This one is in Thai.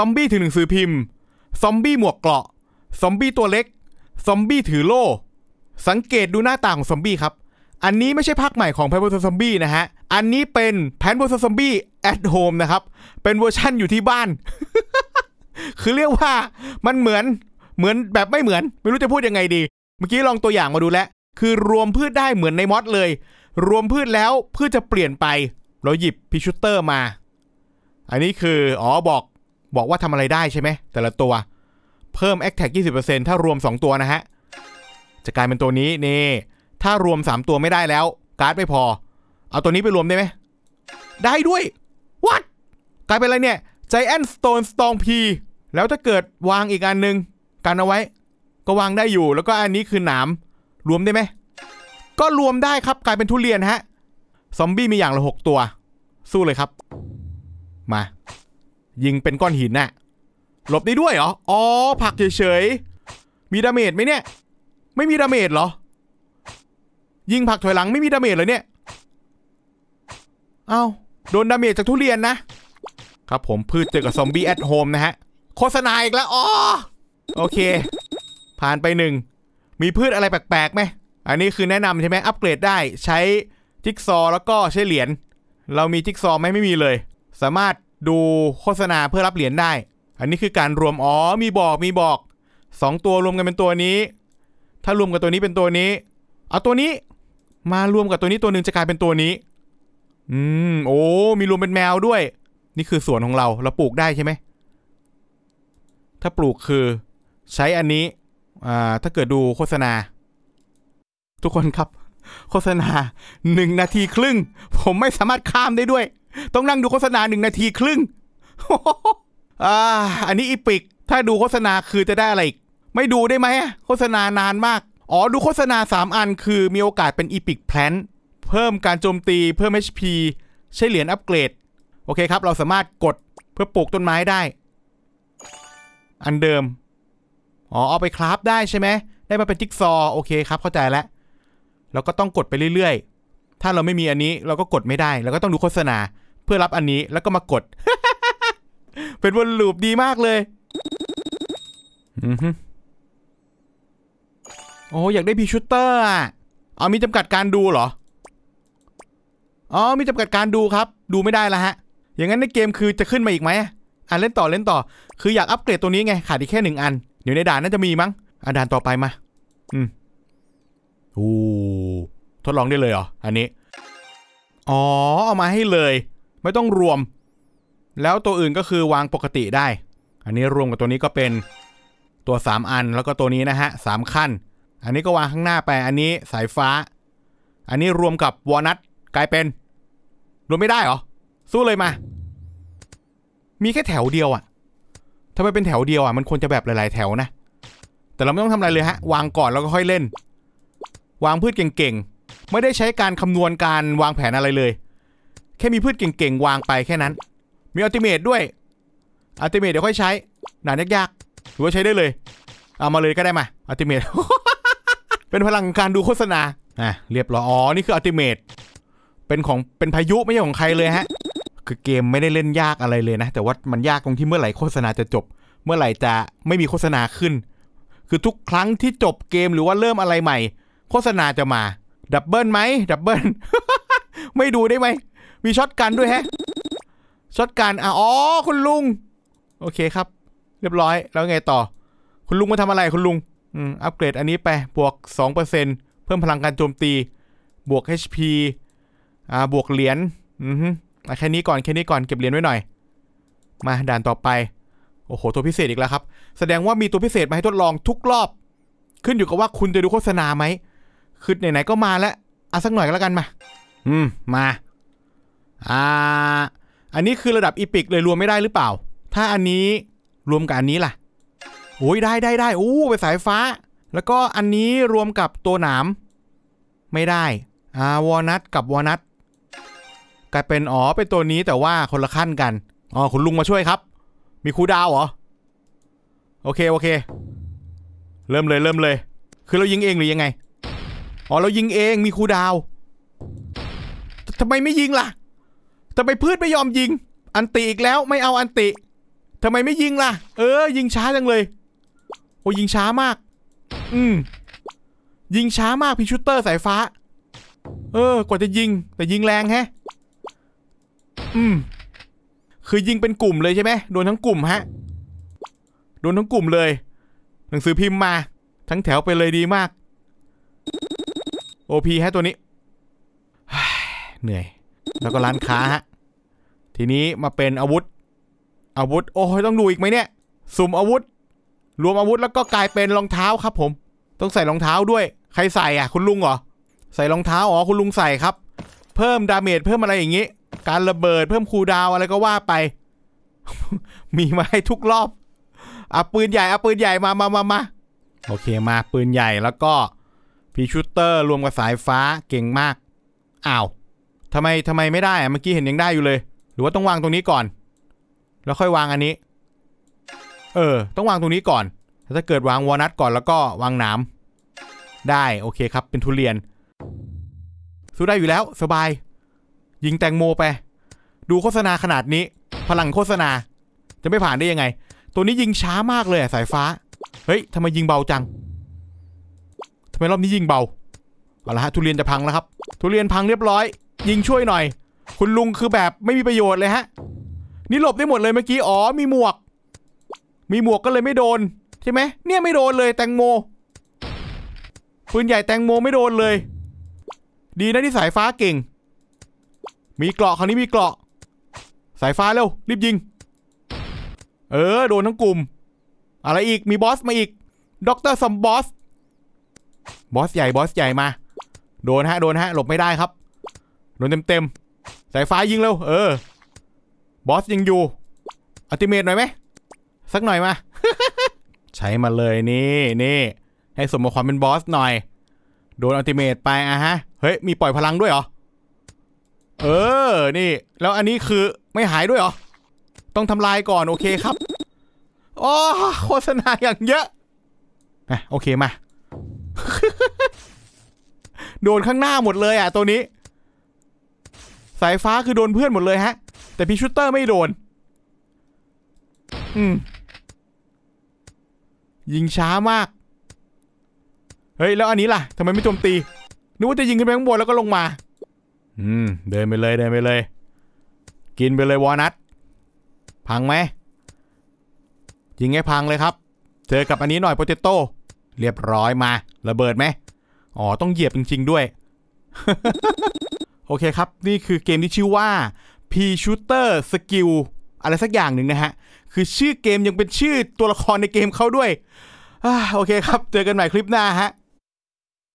ซอมบี้ถือหนังสือพิมพ์ ซอมบี้หมวกเกราะ ซอมบี้ตัวเล็ก ซอมบี้ถือโล่ สังเกตดูหน้าตาของซอมบี้ครับ อันนี้ไม่ใช่ภาคใหม่ของแพนโบซอมบี้นะฮะ อันนี้เป็นแพนโบซอมบี้แอดโฮมนะครับ เป็นเวอร์ชั่นอยู่ที่บ้าน คือเรียกว่า มันเหมือน เหมือนแบบไม่เหมือน ไม่รู้จะพูดยังไงดี เมื่อกี้ลองตัวอย่างมาดูแล้ว คือรวมพืชได้เหมือนในมอสเลย รวมพืชแล้วพืชจะเปลี่ยนไป เราหยิบพิชูเตอร์มา อันนี้คือ อ๋อบอกบอกว่าทำอะไรได้ใช่ไหม แต่ละตัว เพิ่ม a t แท็กยีถ้ารวม 2 ตัวนะฮะ จะกลายเป็นตัวนี้นี่ถ้ารวม 3 ตัวไม่ได้แล้ว การ์ดไม่พอ เอาตัวนี้ไปรวมได้ไหม ได้ด้วย what กลายเป็นอะไรเนี่ย Giant Stone Strong P แล้วถ้าเกิดวางอีกอันหนึ่งกันเอาไว้ ก็วางได้อยู่ แล้วก็อันนี้คือหนาม รวมได้ไหมก็รวมได้ครับ กลายเป็นทุเรียนฮะซอมบี้มีอย่างละหกตัว สู้เลยครับมายิงเป็นก้อนหินน่ะหลบได้ด้วยเหรอ อ๋อ ผักเฉยๆ มีดาเมจไหมเนี่ย ไม่มีดาเมจเหรอ ยิงผักถอยหลังไม่มีดาเมจเลยเนี่ย เอา้าโดนดาเมจจากทุเรียนนะ ครับผมพืชเจอกับซอมบี้แอดโฮมนะฮะโฆษณาอีกแล้วอ๋อโอเค ผ่านไปหนึ่ง มีพืชอะไรแปลกๆไหมอันนี้คือแนะนำใช่ไหมอัปเกรดได้ใช้จิ๊กซอแล้วก็ใช้เหรียญเรามีจิ๊กซอไหมไม่มีเลย สามารถดูโฆษณาเพื่อรับเหรียญได้ อันนี้คือการรวม อ๋อมีบอกมีบอกสองตัวรวมกันเป็นตัวนี้ ถ้ารวมกับตัวนี้เป็นตัวนี้ เอาตัวนี้มารวมกับตัวนี้ตัวหนึ่งจะกลายเป็นตัวนี้ อืมโอ้มีรวมเป็นแมวด้วย นี่คือสวนของเราเราปลูกได้ใช่ไหมถ้าปลูกคือใช้อันนี้ อ่าถ้าเกิดดูโฆษณา ทุกคนครับ โฆษณาหนึ่งนาทีครึ่ง ผมไม่สามารถข้ามได้ด้วยต้องนั่งดูโฆษณาหนึ่งนาทีครึ่ง อ่า อันนี้อีปิก ถ้าดูโฆษณาคือจะได้อะไรอีกไม่ดูได้ไหมโฆษณานานมาก อ๋อ ดูโฆษณา 3 อันคือมีโอกาสเป็นอีปิกแพลนเพิ่มการโจมตี เพิ่ม HP ใช้เหรียญอัปเกรด โอเคครับ เราสามารถกดเพื่อปลูกต้นไม้ได้ อันเดิม อ๋อ เอาไปคราฟได้ใช่ไหม ได้มาเป็นจิ๊กซอโอเคครับ เข้าใจแล้วเราก็ต้องกดไปเรื่อยๆ ถ้าเราไม่มีอันนี้เราก็กดไม่ได้เราก็ต้องดูโฆษณาพื่อรับอันนี้แล้วก็มากด เป็นวนลูปดีมากเลยโอ้อยากได้พีชูเตอร์อ่ะเอามีจำกัดการดูเหรออ๋อมีจำกัดการดูครับ ดูไม่ได้ละฮะ อย่างนั้นในเกมคือจะขึ้นมาอีกไหมอ่ะเล่นต่อเล่นต่อ คืออยากอัปเกรดตัวนี้ไงขาดอีกแค่หนึ่งอัน เดี๋ยวในด่านน่าจะมีมั้งอ่ะด่านต่อไปมา อืมโอ้ทดลองได้เลยเหรออันนี้อ๋อเอามาให้เลยไม่ต้องรวม แล้วตัวอื่นก็คือวางปกติได้ อันนี้รวมกับตัวนี้ก็เป็นตัว3อันแล้วก็ตัวนี้นะฮะสขั้น อันนี้ก็วางข้างหน้าไป อันนี้สายฟ้า อันนี้รวมกับวอนัทกลายเป็น รวมไม่ได้เหรอสู้เลยมา มีแค่แถวเดียวอะ่ะทำไมเป็นแถวเดียวอ่ะมันควรจะแบบหลายๆแถวนะแต่เราไม่ต้องทำอะไรเลยฮะ วางก่อนแล้วก็ค่อยเล่น วางพืชเก่งๆ ไม่ได้ใช้การคำนวณการวางแผนอะไรเลยแค่มีพืชเก่ง ๆ วางไปแค่นั้น มีอัลติเมตด้วย อัลติเมตเดี๋ยวค่อยใช้ หนานยากๆหรือว่าใช้ได้เลย เอามาเลยก็ได้มาอัลติเมต เป็นพลังการดูโฆษณาอ่ะ เรียบร้อย อ๋อ นี่คืออัลติเมตเป็นของ เป็นพายุไม่ใช่ของใครเลยฮะ คือเกมไม่ได้เล่นยากอะไรเลยนะ แต่ว่ามันยากตรงที่เมื่อไหร่โฆษณาจะจบ เมื่อไหร่จะไม่มีโฆษณาขึ้น คือทุกครั้งที่จบเกมหรือว่าเริ่มอะไรใหม่ โฆษณาจะมา ดับเบิลไหมดับเบิลไม่ดูได้ไหมมีช็อตกันด้วยแฮะช็อตกันอ๋อ คุณลุง โอเคครับ เรียบร้อย แล้วไงต่อ คุณลุงมาทำอะไรคุณลุง อืมอัปเกรดอันนี้ไป บวก 2%เพิ่มพลังการโจมตี บวก HP อ่า บวกเหรียญอือ่ะแค่นี้ก่อน แค่นี้ก่อนเก็บเหรียญไว้หน่อย มาด่านต่อไป โอ้โหตัวพิเศษอีกแล้วครับ แสดงว่ามีตัวพิเศษมาให้ทดลองทุกรอบ ขึ้นอยู่กับว่าคุณจะดูโฆษณาไหมคือไหนๆก็มาแล้วเอาสักหน่อยก็แล้วกันมา อืม มาอ่า อันนี้คือระดับอีพิกเลยรวมไม่ได้หรือเปล่า ถ้าอันนี้รวมกับอันนี้ล่ะโอ้ยได้ได้ได้โอ้ไปสายฟ้า แล้วก็อันนี้รวมกับตัวหนามไม่ได้ อ่าวอนัทกับวอนัทกลายเป็นอ๋อเป็นตัวนี้แต่ว่าคนละขั้นกัน อ๋อคุณลุงมาช่วยครับ มีครูดาวเหรอ โอเคโอเค เริ่มเลยเริ่มเลย คือเรายิงเองหรือยังไง อ๋อเรายิงเองมีครูดาว ทำไมไม่ยิงล่ะทำไมพืชไม่ยอมยิง อันติอีกแล้วไม่เอาอันติทำไมไม่ยิงล่ะ เออ ยิงช้าจังเลย โอ้ยิงช้ามาก อืมยิงช้ามากพีชูเตอร์สายฟ้า เออ กว่าจะยิงแต่ยิงแรงแฮะ อืมคือยิงเป็นกลุ่มเลยใช่ไหมโดนทั้งกลุ่มฮะโดนทั้งกลุ่มเลย หนังสือพิมพ์มา ทั้งแถวไปเลยดีมาก โอพีฮะตัวนี้เหนื่อย แล้วก็ร้านค้าฮะทีนี้มาเป็นอาวุธอาวุธโอ้ยต้องดูอีกไหมเนี่ยสุ่มอาวุธ รวมอาวุธแล้วก็กลายเป็นรองเท้าครับผม ต้องใส่รองเท้าด้วยใครใส่อ่ะ คุณลุงเหรอใส่รองเท้าอ๋อคุณลุงใส่ครับ เพิ่มดาเมจเพิ่มอะไรอย่างงี้ การระเบิดเพิ่มคูดาวอะไรก็ว่าไป มีมาให้ทุกรอบเอาปืนใหญ่เอาปืนใหญ่มามามามาโอเค มาปืนใหญ่แล้วก็พีชูเตอร์ รวมกับสายฟ้าเก่งมากอ้าวทำไมทำไมไม่ได้เมื่อกี้เห็นยังได้อยู่เลยรือว่าต้องวางตรงนี้ก่อน แล้วค่อยวางอันนี้ เออ ต้องวางตรงนี้ก่อน ถ้าเกิดวางวอนัทก่อนแล้วก็วางหนาม ได้โอเคครับ เป็นทุเรียนสู้ได้อยู่แล้ว สบาย ยิงแตงโมไป ดูโฆษณาขนาดนี้ พลังโฆษณา จะไม่ผ่านได้ยังไง ตัวนี้ยิงช้ามากเลยสายฟ้า เฮ้ยทำไมยิงเบาจัง ทำไมรอบนี้ยิงเบาเอาละฮะ ทุเรียนจะพังแล้วครับ ทุเรียนพังเรียบร้อย ยิงช่วยหน่อยคุณลุงคือแบบไม่มีประโยชน์เลยฮะ นี่หลบได้หมดเลยเมื่อกี้อ๋อ มีหมวก มีหมวกก็เลยไม่โดนใช่ไหมเนี่ยไม่โดนเลย แตงโม ปืนใหญ่แตงโมไม่โดนเลย ดีนะที่สายฟ้าเก่ง มีเกราะคราวนี้มีเกราะ สายฟ้าเร็วรีบยิง เออโดนทั้งกลุ่ม อะไรอีกมีบอสมาอีกด็อกเตอร์ซัมบอสบอสใหญ่บอสใหญ่ มา โดนฮะโดนฮะ หลบไม่ได้ครับ โดนเต็มเต็มสายฟยิงเร็ว เออ บอสยิงอยู่ อัติเมตหน่อยไหม สักหน่อยมา ใช้มาเลยนี่นี่ให้สมกับความเป็นบอสหน่อย โดนอัติเมตไปอะฮะ เฮ้ยมีปล่อยพลังด้วยเหรอ เออ นี่ แล้วอันนี้คือไม่หายด้วยเหรอ ต้องทำลายก่อนโอเคครับอ๋อโฆษณาอย่างเยอะอะโอเคมา โดนข้างหน้าหมดเลย อ่ะตัวนี้สายฟ้าคือโดนเพื่อนหมดเลยฮะ แต่พีชูเตอร์ไม่โดน อืม ยิงช้ามาก เฮ้ย แล้วอันนี้ล่ะทำไมไม่โจมตีนึกว่าจะยิงขึ้นไปข้างบนแล้วก็ลงมา อืม เดินไปเลยเดินไปเลย กินไปเลยวอนัทพังไหมยิงให้พังเลยครับ เจอกับอันนี้หน่อยโปเตโต้เรียบร้อยมาระเบิดไหมอ๋อ ต้องเหยียบจริงๆด้วยโอเคครับ นี่คือเกมที่ชื่อว่า P Shooter Skill อะไรสักอย่างหนึ่งนะฮะ คือชื่อเกมยังเป็นชื่อตัวละครในเกมเขาด้วยโอเคครับเจอกันใหม่คลิปหน้าฮะ